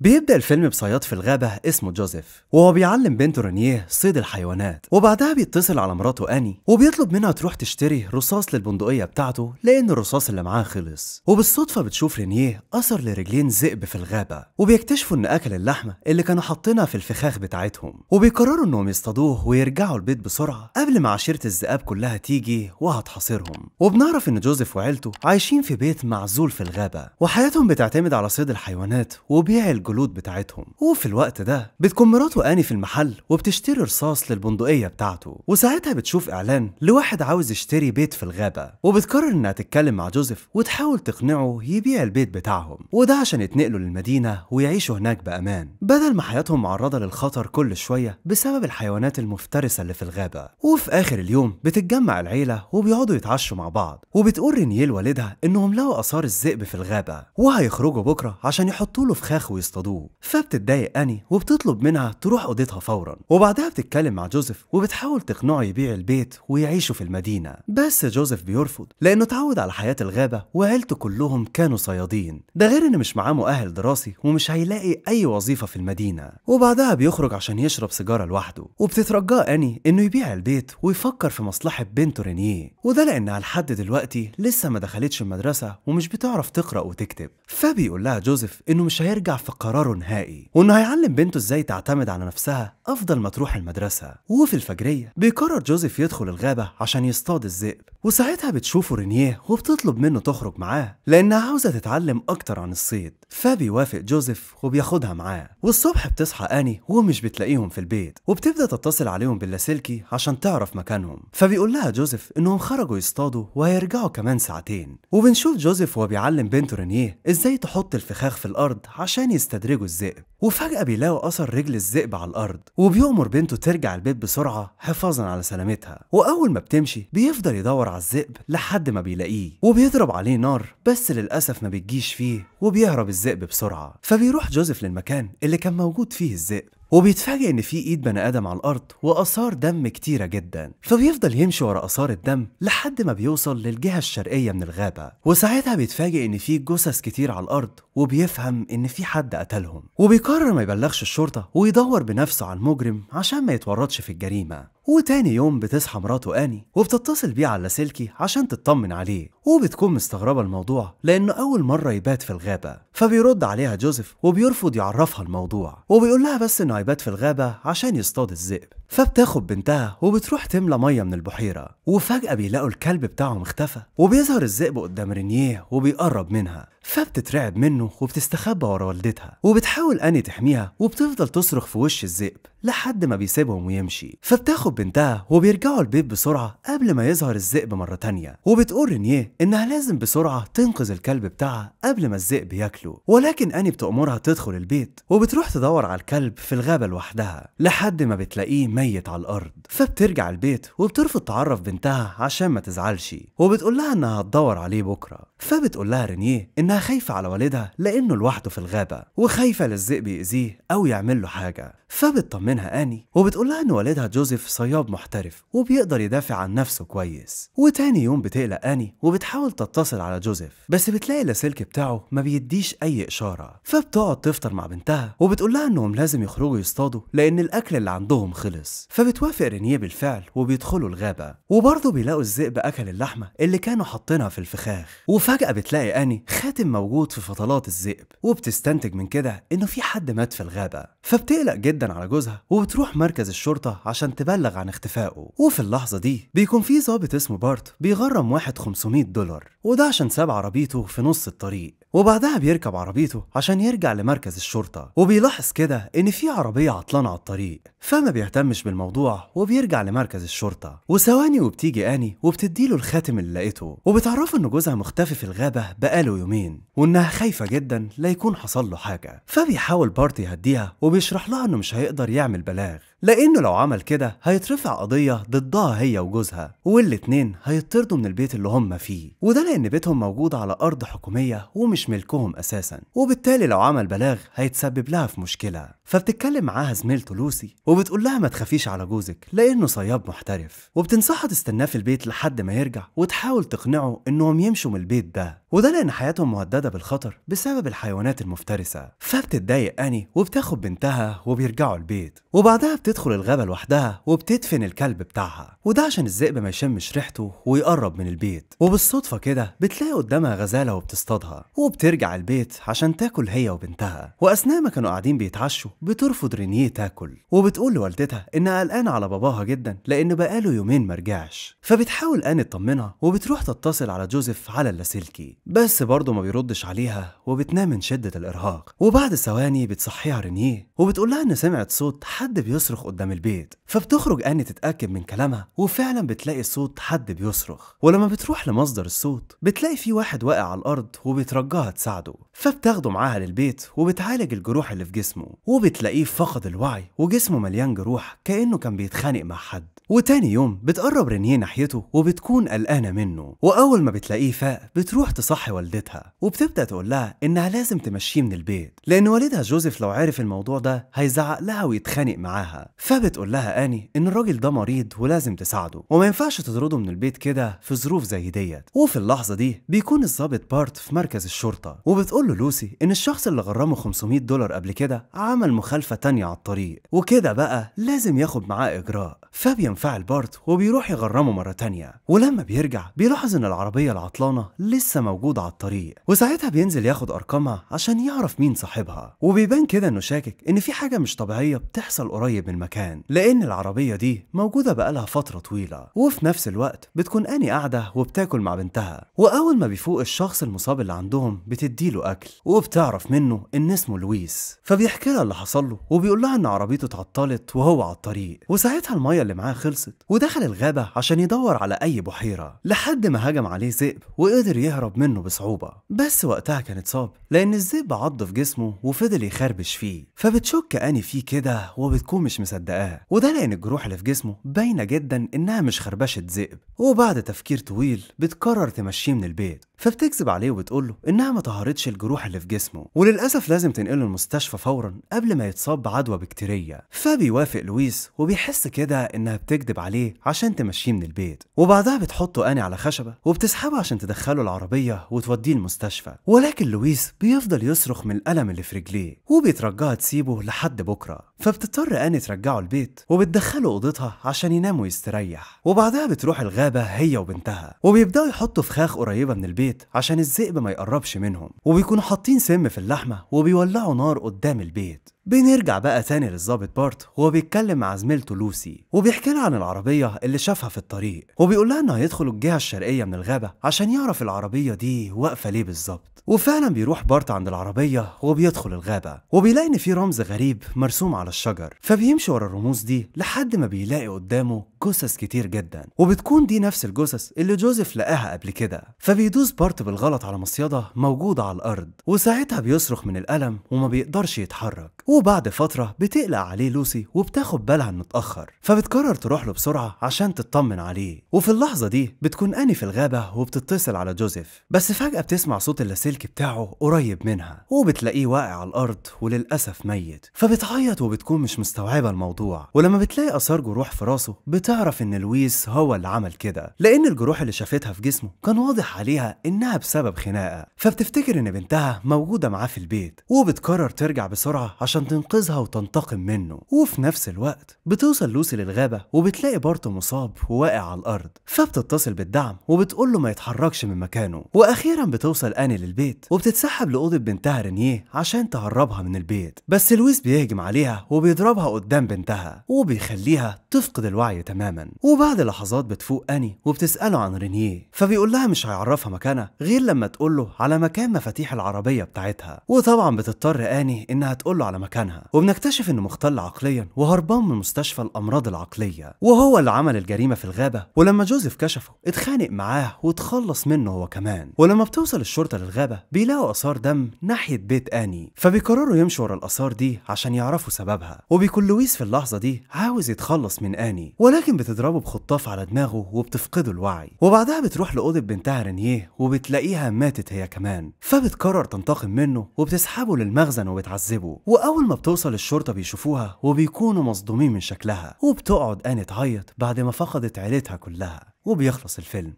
بيبدأ الفيلم بصياد في الغابة اسمه جوزيف وهو بيعلم بنته رينيه صيد الحيوانات وبعدها بيتصل على مراته أني وبيطلب منها تروح تشتري رصاص للبندقية بتاعته لأن الرصاص اللي معاه خلص وبالصدفة بتشوف رينيه أثر لرجلين ذئب في الغابة وبيكتشفوا إن أكل اللحمة اللي كانوا حاطينها في الفخاخ بتاعتهم وبيقرروا إنهم يصطادوه ويرجعوا البيت بسرعة قبل ما عشيرة الذئاب كلها تيجي وهتحاصرهم وبنعرف إن جوزيف وعيلته عايشين في بيت معزول في الغابة وحياتهم بتعتمد على صيد الحيوانات وبيع الجلود بتاعتهم وفي الوقت ده بتكون مراته آني في المحل وبتشتري رصاص للبندقية بتاعته وساعتها بتشوف إعلان لواحد عاوز يشتري بيت في الغابة وبتقرر إنها تتكلم مع جوزيف وتحاول تقنعه يبيع البيت بتاعهم وده عشان يتنقلوا للمدينة ويعيشوا هناك بأمان بدل ما حياتهم معرضة للخطر كل شوية بسبب الحيوانات المفترسة اللي في الغابة وفي آخر اليوم بتتجمع العيلة وبيقعدوا يتعشوا مع بعض وبتقول رينيل والدها إنهم لقوا آثار الذئب في الغابة وهيخرجوا بكرة عشان يحطوا له فخاخ ويصطادوه اصطادوه فبتتضايق أني وبتطلب منها تروح أوضتها فورا وبعدها بتتكلم مع جوزيف وبتحاول تقنعه يبيع البيت ويعيشوا في المدينة بس جوزيف بيرفض لأنه اتعود على حياة الغابة وعيلته كلهم كانوا صيادين ده غير إن مش معاه مؤهل دراسي ومش هيلاقي أي وظيفة في المدينة وبعدها بيخرج عشان يشرب سيجارة لوحده وبتترجاه أني إنه يبيع البيت ويفكر في مصلحة بنته رينيه وده لأنها لحد دلوقتي لسه ما دخلتش المدرسة ومش بتعرف تقرأ وتكتب فبيقول لها جوزيف إنه مش هيرجع في قراره نهائي وانه هيعلم بنته ازاي تعتمد على نفسها افضل ما تروح المدرسه وفي الفجريه بيقرر جوزيف يدخل الغابه عشان يصطاد الذئب وساعتها بتشوفه رينيه وبتطلب منه تخرج معاه لأنها عاوزة تتعلم أكتر عن الصيد فبيوافق جوزيف وبياخدها معاه والصبح بتصحى أني ومش بتلاقيهم في البيت وبتبدأ تتصل عليهم باللاسلكي عشان تعرف مكانهم فبيقول لها جوزيف إنهم خرجوا يصطادوا وهيرجعوا كمان ساعتين وبنشوف جوزيف وهو بيعلم بنته رينيه إزاي تحط الفخاخ في الأرض عشان يستدرجوا الذئب وفجأة بيلاقوا أثر رجل الذئب على الأرض وبيأمر بنته ترجع البيت بسرعة حفاظا على سلامتها وأول ما بتمشي بيفضل يدور بيدور على الذئب لحد ما بيلاقيه وبيضرب عليه نار بس للأسف ما بتجيش فيه وبيهرب الذئب بسرعة فبيروح جوزيف للمكان اللي كان موجود فيه الذئب وبيتفاجئ ان في ايد بني ادم على الارض واثار دم كتيره جدا فبيفضل يمشي ورا اثار الدم لحد ما بيوصل للجهه الشرقيه من الغابه وساعتها بيتفاجئ ان في جثث كتير على الارض وبيفهم ان في حد قتلهم وبيقرر ما يبلغش الشرطه ويدور بنفسه على المجرم عشان ما يتورطش في الجريمه وتاني يوم بتصحى مراته آني وبتتصل بيه على لاسلكي عشان تطمن عليه وبتكون مستغربة الموضوع لأنه أول مرة يبات في الغابة فبيرد عليها جوزيف وبيرفض يعرفها الموضوع وبيقول لها بس إنه هيبات في الغابة عشان يصطاد الذئب فبتاخد بنتها وبتروح تملى مية من البحيرة وفجأة بيلاقوا الكلب بتاعهم اختفى وبيظهر الذئب قدام رينيه وبيقرب منها فبتترعب منه وبتستخبى ورا والدتها وبتحاول أني تحميها وبتفضل تصرخ في وش الذئب لحد ما بيسيبهم ويمشي فبتاخد بنتها وبيرجعوا البيت بسرعة قبل ما يظهر الذئب مرة تانية وبتقول رينيه إنها لازم بسرعة تنقذ الكلب بتاعها قبل ما الذئب ياكله ولكن أني بتأمرها تدخل البيت وبتروح تدور على الكلب في الغابة لوحدها لحد ما بتلاقيه ميت على الأرض فبترجع البيت وبترفض تعرف بنتها عشان ما تزعلش وبتقول لها إنها هتدور عليه بكرة فبتقول لها رينيه إنها خايفة على والدها لأنه لوحده في الغابة وخايفة للذئب يأذيه أو يعمل له حاجة فبتطمنها أني وبتقولها إن والدها جوزيف صياد محترف وبيقدر يدافع عن نفسه كويس وتاني يوم بتقلق أني وبتحاول تتصل على جوزيف بس بتلاقي اللاسلكي بتاعه ما بيديش أي إشارة فبتقعد تفطر مع بنتها وبتقولها إنهم لازم يخرجوا يصطادوا لأن الأكل اللي عندهم خلص فبتوافق رينيه بالفعل وبيدخلوا الغابة وبرضه بيلاقوا الذئب أكل اللحمة اللي كانوا حاطينها في الفخاخ وفجأة بتلاقي أني خاتم الدم موجود في فضلات الذئب وبتستنتج من كده إنه في حد مات في الغابة فبتقلق جدا على جوزها وبتروح مركز الشرطة عشان تبلغ عن اختفائه وفي اللحظة دي بيكون في ظابط اسمه بارت بيغرم واحد 500 دولار وده عشان ساب عربيته في نص الطريق وبعدها بيركب عربيته عشان يرجع لمركز الشرطة وبيلاحظ كده إن في عربية عطلانة على الطريق فما بيهتمش بالموضوع وبيرجع لمركز الشرطة وثواني وبتيجي آني وبتديله الخاتم اللي لقيته وبتعرفه إن جوزها مختفي في الغابة بقاله يومين وإنها خايفة جدا لا يكون حصل له حاجة فبيحاول بارتي يهديها وبيشرح لها إنه مش هيقدر يعمل بلاغ لأنه لو عمل كده هيترفع قضية ضدها هي وجوزها والاتنين هيطردوا من البيت اللي هم فيه وده لأن بيتهم موجود على أرض حكومية ومش ملكهم أساسا وبالتالي لو عمل بلاغ هيتسبب لها في مشكلة فبتتكلم معاها زميلته لوسي وبتقول لها ما تخافيش على جوزك لأنه صياد محترف وبتنصحها تستناه في البيت لحد ما يرجع وتحاول تقنعه إنهم يمشوا من البيت ده وده لأن حياتهم مهددة بالخطر بسبب الحيوانات المفترسة فبتتضايق أني وبتاخد بنتها وبيرجعوا البيت وبعدها بتدخل الغابة لوحدها وبتدفن الكلب بتاعها وده عشان الذئب ما يشمش ريحته ويقرب من البيت وبالصدفة كده بتلاقي قدامها غزالة وبتصطادها وبترجع البيت عشان تاكل هي وبنتها وأثناء ما كانوا قاعدين بيتعشوا بترفض رينيه تاكل وبتقول لوالدتها إنها قلقانة على باباها جدا لأن بقاله يومين مرجعش فبتحاول آن تطمنها وبتروح تتصل على جوزيف على اللاسلكي بس برضه ما بيردش عليها وبتنام من شدة الإرهاق وبعد ثواني بتصحيها رينيه وبتقول لها إن سمعت صوت حد بيصرخ بيصرخ قدام البيت فبتخرج اني تتأكد من كلامها وفعلا بتلاقي صوت حد بيصرخ ولما بتروح لمصدر الصوت بتلاقي في واحد واقع على الأرض وبترجاها تساعده فبتاخده معاها للبيت وبتعالج الجروح اللي في جسمه وبتلاقيه فقد الوعي وجسمه مليان جروح كأنه كان بيتخانق مع حد وتاني يوم بتقرب رينيه ناحيته وبتكون قلقانة منه وأول ما بتلاقيه فاق بتروح تصحي والدتها وبتبدأ تقول لها إنها لازم تمشيه من البيت لأن والدها جوزيف لو عرف الموضوع ده هيزعق لها ويتخانق معاها فبتقول لها آني إن الراجل ده مريض ولازم تساعده وما ينفعش تطرده من البيت كده في ظروف زي ديت وفي اللحظة دي بيكون الظابط بارت في مركز الشرطة وبتقول له لوسي إن الشخص اللي غرمه 500 دولار قبل كده عمل مخالفة تانية على الطريق وكده بقى لازم ياخد معاه إجراء فبينفع منفعل بارت وبيروح يغرمه مرة تانية ولما بيرجع بيلاحظ إن العربية العطلانة لسه موجودة على الطريق وساعتها بينزل ياخد أرقامها عشان يعرف مين صاحبها وبيبان كده إنه شاكك إن في حاجة مش طبيعية بتحصل قريب من المكان لأن العربية دي موجودة بقالها فترة طويلة وفي نفس الوقت بتكون أني قاعدة وبتاكل مع بنتها وأول ما بيفوق الشخص المصاب اللي عندهم بتديله أكل وبتعرف منه إن اسمه لويس فبيحكي لها اللي حصل له وبيقول لها إن عربيته اتعطلت وهو على الطريق وساعتها المية اللي معاه خلصت ودخل الغابة عشان يدور على أي بحيرة لحد ما هجم عليه ذئب وقدر يهرب منه بصعوبة بس وقتها كان اتصاب لأن الذئب عض في جسمه وفضل يخربش فيه فبتشك أني فيه كده وبتكون مش مصدقاه وده لأن الجروح اللي في جسمه باينة جدا إنها مش خربشة ذئب وبعد تفكير طويل بتقرر تمشيه من البيت فبتكذب عليه وبتقول له انها ما طهرتش الجروح اللي في جسمه وللاسف لازم تنقله المستشفى فورا قبل ما يتصاب بعدوى بكتيريه فبيوافق لويس وبيحس كده انها بتكذب عليه عشان تمشيه من البيت وبعدها بتحطه اني على خشبه وبتسحبه عشان تدخله العربيه وتوديه المستشفى ولكن لويس بيفضل يصرخ من الالم اللي في رجليه وبيترجاها تسيبه لحد بكره فبتضطر اني ترجعه البيت وبتدخله اوضتها عشان ينام ويستريح وبعدها بتروح الغابه هي وبنتها وبيبداوا يحطوا فخاخ قريبه من البيت البيت عشان الذئب ما يقربش منهم وبيكونوا حاطين سم في اللحمة وبيولعوا نار قدام البيت بنرجع بقى تاني للظابط بارت وهو بيتكلم مع زميلته لوسي وبيحكي لها عن العربية اللي شافها في الطريق وبيقول لها انه هيدخل الجهة الشرقية من الغابة عشان يعرف العربية دي واقفة ليه بالظبط وفعلا بيروح بارت عند العربية وبيدخل الغابة وبيلاقي ان في رمز غريب مرسوم على الشجر فبيمشي ورا الرموز دي لحد ما بيلاقي قدامه جثث كتير جدا وبتكون دي نفس الجثث اللي جوزيف لقاها قبل كده فبيدوس بارت بالغلط على مصيدة موجودة على الأرض وساعتها بيصرخ من الألم وما بيقدرش يتحرك وبعد فترة بتقلق عليه لوسي وبتاخد بالها انه اتأخر فبتقرر تروح له بسرعة عشان تطمن عليه وفي اللحظة دي بتكون أني في الغابة وبتتصل على جوزيف بس فجأة بتسمع صوت اللاسلكي بتاعه قريب منها وبتلاقيه واقع على الأرض وللأسف ميت فبتعيط وبتكون مش مستوعبة الموضوع ولما بتلاقي آثار جروح في راسه بتعرف إن لويس هو اللي عمل كده لأن الجروح اللي شافتها في جسمه كان واضح عليها إنها بسبب خناقة فبتفتكر إن بنتها موجودة معاه في البيت وبتقرر ترجع بسرعة عشان تنقذها وتنتقم منه وفي نفس الوقت بتوصل لوسي للغابة وبتلاقي بارت مصاب وواقع على الأرض فبتتصل بالدعم وبتقول له ما يتحركش من مكانه وأخيرا بتوصل أني للبيت وبتتسحب لأوضة بنتها رينيه عشان تهربها من البيت بس لويس بيهجم عليها وبيضربها قدام بنتها وبيخليها تفقد الوعي تماما وبعد لحظات بتفوق أني وبتسأله عن رينيه فبيقول لها مش هيعرفها مكانها غير لما تقول له على مكان مفاتيح العربية بتاعتها وطبعا بتضطر أني إنها تقول له على مكان مكانها وبنكتشف انه مختل عقليا وهربان من مستشفى الامراض العقليه وهو اللي عمل الجريمه في الغابه ولما جوزيف كشفه اتخانق معاه واتخلص منه هو كمان ولما بتوصل الشرطه للغابه بيلاقوا اثار دم ناحيه بيت اني فبيقرروا يمشوا ورا الاثار دي عشان يعرفوا سببها وبيكون لويس في اللحظه دي عاوز يتخلص من اني ولكن بتضربه بخطاف على دماغه وبتفقده الوعي وبعدها بتروح لاوضه بنتها رينيه وبتلاقيها ماتت هي كمان فبتقرر تنتقم منه وبتسحبه للمخزن وبتعذبه وأول أول ما بتوصل الشرطة بيشوفوها وبيكونوا مصدومين من شكلها وبتقعد أني تعيط بعد ما فقدت عيلتها كلها وبيخلص الفيلم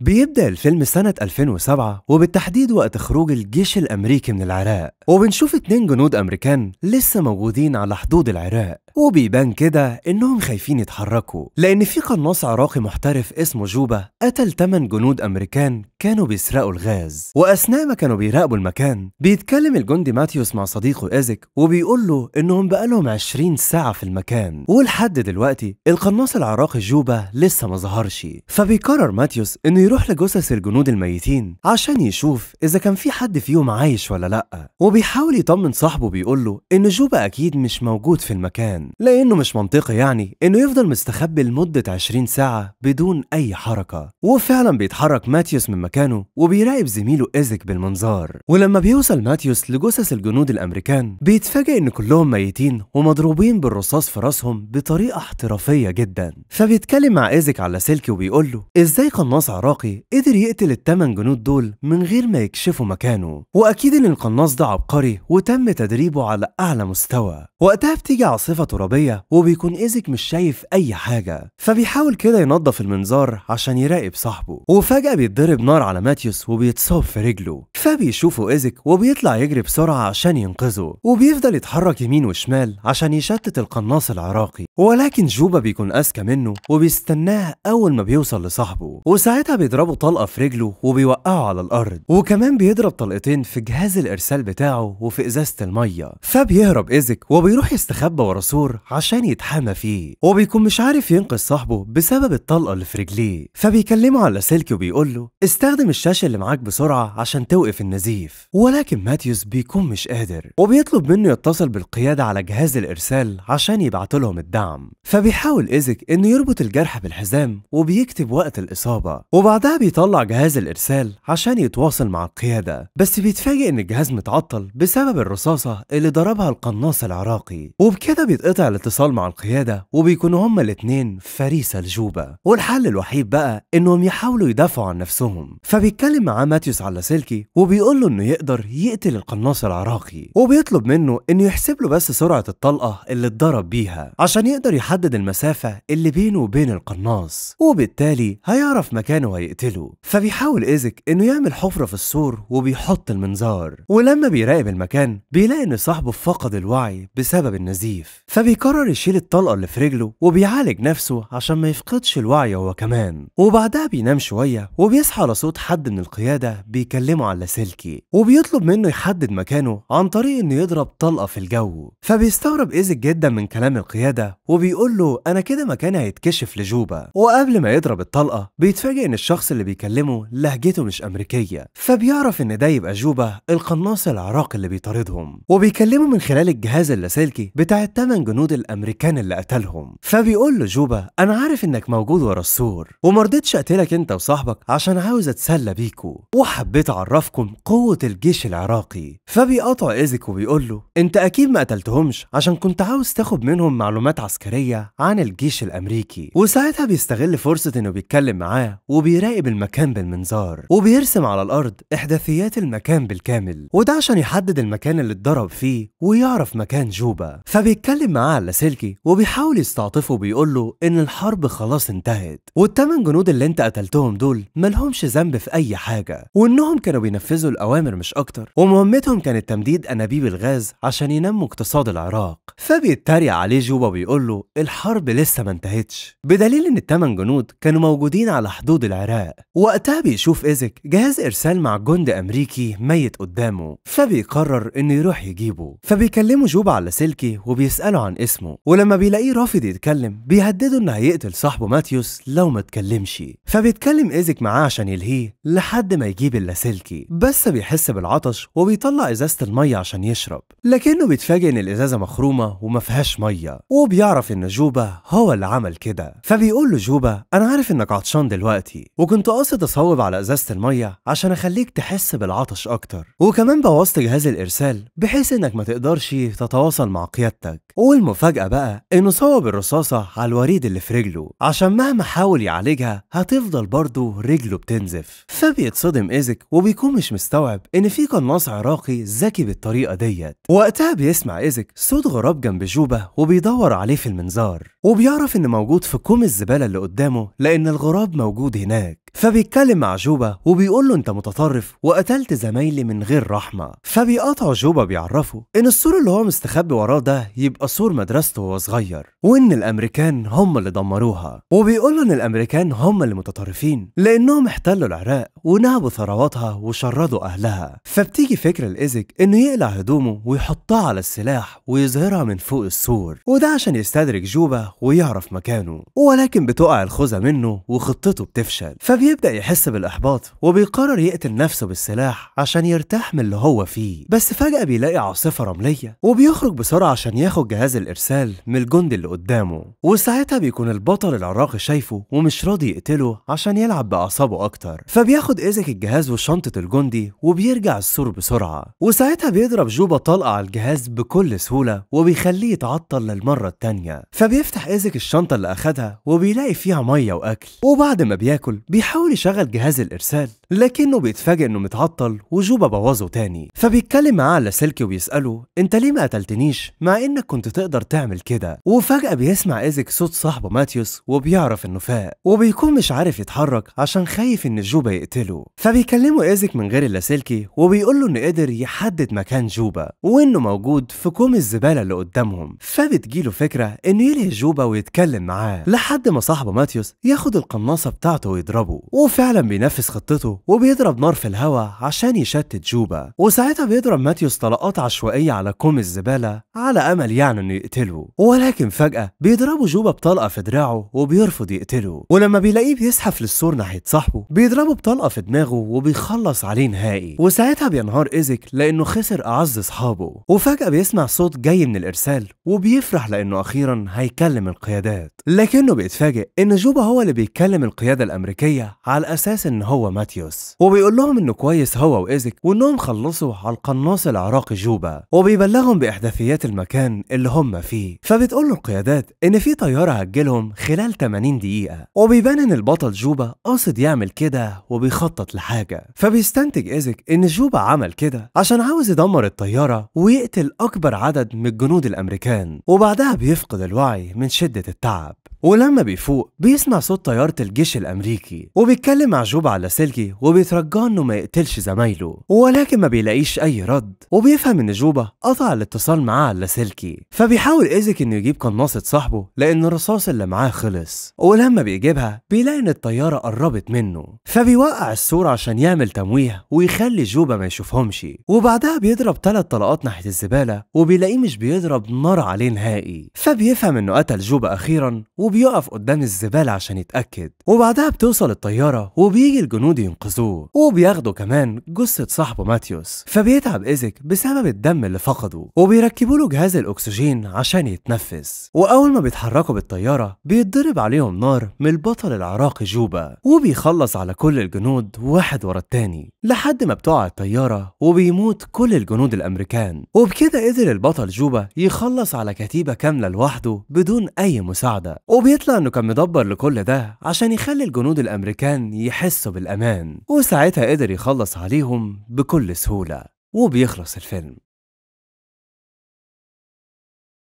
بيبدأ الفيلم سنة 2007 وبالتحديد وقت خروج الجيش الأمريكي من العراق وبنشوف اتنين جنود أمريكان لسه موجودين على حدود العراق وبيبان كده إنهم خايفين يتحركوا لأن في قناص عراقي محترف اسمه جوبا قتل 8 جنود أمريكان كانوا بيسرقوا الغاز وأثناء ما كانوا بيراقبوا المكان بيتكلم الجندي ماتيوس مع صديقه إزك وبيقول له إنهم بقالهم 20 ساعة في المكان ولحد دلوقتي القناص العراقي جوبا لسه ما ظهرش فبيقرر ماتيوس إنه بيروح لجثث الجنود الميتين عشان يشوف إذا كان في حد فيهم عايش ولا لأ وبيحاول يطمن صاحبه بيقول له إن جوبا أكيد مش موجود في المكان لأنه مش منطقي يعني إنه يفضل مستخبي لمدة 20 ساعة بدون أي حركة وفعلا بيتحرك ماتيوس من مكانه وبيراقب زميله إيزك بالمنظار ولما بيوصل ماتيوس لجثث الجنود الأمريكان بيتفاجئ إن كلهم ميتين ومضروبين بالرصاص في راسهم بطريقة احترافية جدا فبيتكلم مع إيزك على سلك وبيقول له إزاي قناص عراقي الراقي قدر يقتل الثمان جنود دول من غير ما يكشفوا مكانه وأكيد إن القناص ده عبقري وتم تدريبه على أعلى مستوى وقتها بتيجي عاصفة ترابية وبيكون إيزك مش شايف أي حاجة فبيحاول كده ينظف المنظار عشان يراقب صاحبه وفجأة بيتضرب نار على ماتيوس وبيتصاب في رجله فبيشوفوا ايزك وبيطلع يجري بسرعة عشان ينقذه وبيفضل يتحرك يمين وشمال عشان يشتت القناص العراقي ولكن جوبا بيكون أذكى منه وبيستناه أول ما بيوصل لصاحبه وساعتها بيضربه طلقة في رجله وبيوقعه على الأرض وكمان بيضرب طلقتين في جهاز الإرسال بتاعه وفي إزازة المية فبيهرب ايزك وبيروح يستخبى ورا سور عشان يتحامى فيه وبيكون مش عارف ينقذ صاحبه بسبب الطلقة اللي في رجليه فبيكلمه على سلكي وبيقول له استخدم الشاشة اللي معاك بسرعة عشان توقف في النزيف ولكن ماتيوس بيكون مش قادر وبيطلب منه يتصل بالقيادة على جهاز الإرسال عشان لهم الدعم فبيحاول إيزك إنه يربط الجرح بالحزام وبيكتب وقت الإصابة وبعدها بيطلع جهاز الإرسال عشان يتواصل مع القيادة بس بيتفاجئ إن الجهاز متعطل بسبب الرصاصة اللي ضربها القناص العراقي وبكده بيتقطع الاتصال مع القيادة وبيكونوا هما الاتنين فريسة الجوبة والحل الوحيد بقى إنهم يحاولوا يدافعوا عن نفسهم فبيتكلم معاه ماتيوس على سلكي وبيقول له انه يقدر يقتل القناص العراقي وبيطلب منه انه يحسب له بس سرعه الطلقه اللي اتضرب بيها عشان يقدر يحدد المسافه اللي بينه وبين القناص وبالتالي هيعرف مكانه وهيقتله فبيحاول ايزك انه يعمل حفره في السور وبيحط المنظار ولما بيراقب المكان بيلاقي ان صاحبه فقد الوعي بسبب النزيف فبيقرر يشيل الطلقه اللي في رجله وبيعالج نفسه عشان ما يفقدش الوعي هو كمان وبعدها بينام شويه وبيصحى على صوت حد من القياده بيكلمه على لاسلكي وبيطلب منه يحدد مكانه عن طريق انه يضرب طلقه في الجو فبيستغرب ايزك جدا من كلام القياده وبيقول له انا كده مكاني هيتكشف لجوبا وقبل ما يضرب الطلقه بيتفاجئ ان الشخص اللي بيكلمه لهجته مش امريكيه فبيعرف ان ده يبقى جوبا القناص العراقي اللي بيطاردهم وبيكلمه من خلال الجهاز اللاسلكي بتاع الثمان جنود الامريكان اللي قتلهم فبيقول له جوبا انا عارف انك موجود ورا السور ومرضتش اقتلك انت وصاحبك عشان عاوز اتسلى بيكوا وحبيت اعرفكم تحكم قوة الجيش العراقي فبيقطع إيزك وبيقول له أنت أكيد ما قتلتهمش عشان كنت عاوز تاخد منهم معلومات عسكرية عن الجيش الأمريكي وساعتها بيستغل فرصة إنه بيتكلم معاه وبيراقب المكان بالمنظار وبيرسم على الأرض إحداثيات المكان بالكامل وده عشان يحدد المكان اللي اتضرب فيه ويعرف مكان جوبا فبيتكلم معاه على سلكي وبيحاول يستعطفه وبيقول له إن الحرب خلاص انتهت والثمان جنود اللي أنت قتلتهم دول ملهمش ذنب في أي حاجة وإنهم كانوا بينفذوا ينفذوا الأوامر مش أكتر ومهمتهم كانت تمديد أنابيب الغاز عشان ينموا اقتصاد العراق فبيتريق عليه جوبا وبيقول له الحرب لسه ما انتهتش بدليل إن الثمان جنود كانوا موجودين على حدود العراق وقتها بيشوف إيزك جهاز إرسال مع جند أمريكي ميت قدامه فبيقرر إنه يروح يجيبه فبيكلمه جوبا على سلكي وبيسأله عن اسمه ولما بيلاقيه رافض يتكلم بيهدده إنه هيقتل صاحبه ماتيوس لو ما اتكلمش فبيتكلم إيزك معاه عشان يلهيه لحد ما يجيب اللاسلكي بس بيحس بالعطش وبيطلع ازازه الميه عشان يشرب لكنه بيتفاجئ ان الازازه مخرومه وما فيهاش ميه وبيعرف ان جوبا هو اللي عمل كده فبيقول له جوبا انا عارف انك عطشان دلوقتي وكنت قاصد اصوب على ازازه الميه عشان اخليك تحس بالعطش اكتر وكمان بوظت جهاز الارسال بحيث انك ما تقدرش تتواصل مع قيادتك والمفاجاه بقى انه صوب الرصاصه على الوريد اللي في رجله عشان مهما حاول يعالجها هتفضل برضه رجله بتنزف فبيتصدم ايزك وبيكون مش مش مستوعب ان في قناص عراقي ذكي بالطريقه ديت وقتها بيسمع ايزك صوت غراب جنب جوبه وبيدور عليه في المنظار وبيعرف ان موجود في كوم الزباله اللي قدامه لان الغراب موجود هناك فبيتكلم مع جوبا وبيقول له انت متطرف وقتلت زمايلي من غير رحمه فبيقاطعه جوبا بيعرفه ان السور اللي هو مستخبي وراه ده يبقى سور مدرسته وهو صغير وان الامريكان هم اللي دمروها وبيقول له ان الامريكان هم اللي متطرفين لانهم احتلوا العراق ونهبوا ثرواتها وشردوا اهلها فبتيجي فكره لايزك انه يقلع هدومه ويحطها على السلاح ويظهرها من فوق السور وده عشان يستدرك جوبا ويعرف مكانه ولكن بتقع الخوذه منه وخطته بتفشل فبي بيبدأ يحس بالإحباط وبيقرر يقتل نفسه بالسلاح عشان يرتاح من اللي هو فيه بس فجأة بيلاقي عاصفة رملية وبيخرج بسرعة عشان ياخد جهاز الإرسال من الجندي اللي قدامه وساعتها بيكون البطل العراقي شايفه ومش راضي يقتله عشان يلعب بأعصابه أكتر فبياخد إيزك الجهاز وشنطة الجندي وبيرجع السور بسرعة وساعتها بيضرب جوبا طلقة على الجهاز بكل سهولة وبيخليه يتعطل للمرة التانية فبيفتح إيزك الشنطة اللي أخدها وبيلاقي فيها مية وأكل وبعد ما بياكل بيحاول بيحاول يشغل جهاز الإرسال لكنه بيتفاجئ إنه متعطل وجوبا بوظه تاني فبيتكلم معاه على سلكي وبيسأله أنت ليه ما قتلتنيش مع إنك كنت تقدر تعمل كده وفجأة بيسمع إيزك صوت صاحبه ماتيوس وبيعرف إنه فاق وبيكون مش عارف يتحرك عشان خايف إن جوبا يقتله فبيكلمه إيزك من غير اللاسلكي وبيقول له إنه قدر يحدد مكان جوبا وإنه موجود في كوم الزبالة اللي قدامهم فبتجيله فكرة إنه يلهي جوبا ويتكلم معاه لحد ما صاحبه ماتيوس ياخد القناصة بتاعته ويضربه وفعلا بينفذ خطته وبيضرب نار في الهواء عشان يشتت جوبا وساعتها بيضرب ماتيوس طلقات عشوائية على كوم الزبالة على أمل يعني إنه يقتله ولكن فجأة بيضربوا جوبا بطلقة في دراعه وبيرفض يقتله ولما بيلاقيه بيزحف للسور ناحية صاحبه بيضربه بطلقة في دماغه وبيخلص عليه نهائي وساعتها بينهار إيزك لأنه خسر أعز أصحابه وفجأة بيسمع صوت جاي من الإرسال وبيفرح لأنه أخيرا هيكلم القيادات لكنه بيتفاجئ إن جوبا هو اللي بيتكلم القيادة الأمريكية على أساس إن هو ماتيوس وبيقول لهم إنه كويس هو وإيزك وإنهم خلصوا على القناص العراقي جوبا وبيبلغهم بإحداثيات المكان اللي هم فيه فبتقول له القيادات إن في طيارة هتجيلهم خلال 80 دقيقة وبيبان إن البطل جوبا قاصد يعمل كده وبيخطط لحاجة فبيستنتج إيزك إن جوبا عمل كده عشان عاوز يدمر الطيارة ويقتل أكبر عدد من الجنود الأمريكان وبعدها بيفقد الوعي من شدة التعب ولما بيفوق بيسمع صوت طيارة الجيش الأمريكي وبيتكلم مع جوب على سلكي وبيترجاه إنه ما يقتلش زمايله ولكن ما بيلاقيش أي رد وبيفهم إن جوبا قطع الاتصال معاه على سلكي فبيحاول إيزك إنه يجيب قناصة صاحبه لأن الرصاص اللي معاه خلص ولما بيجيبها بيلاقي إن الطيارة قربت منه فبيوقع السور عشان يعمل تمويه ويخلي جوبا ما يشوفهمش وبعدها بيضرب ثلاث طلقات ناحية الزبالة وبيلاقيه مش بيضرب نار عليه نهائي فبيفهم إنه قتل جوبا أخيرا وبيقف قدام الزبالة عشان يتأكد وبعدها بتوصل الطيارة وبيجي الجنود ينقذوه وبياخدوا كمان جثة صاحبه ماتيوس فبيتعب إيزك بسبب الدم اللي فقده وبيركبوا له جهاز الأكسجين عشان يتنفس وأول ما بيتحركوا بالطيارة بيتضرب عليهم نار من البطل العراقي جوبا وبيخلص على كل الجنود واحد ورا التاني لحد ما بتقع الطيارة وبيموت كل الجنود الأمريكان وبكده قدر البطل جوبا يخلص على كتيبة كاملة لوحده بدون أي مساعدة وب وبيطلع انه كان مدبر لكل ده عشان يخلي الجنود الامريكان يحسوا بالامان وساعتها قدر يخلص عليهم بكل سهولة وبيخلص الفيلم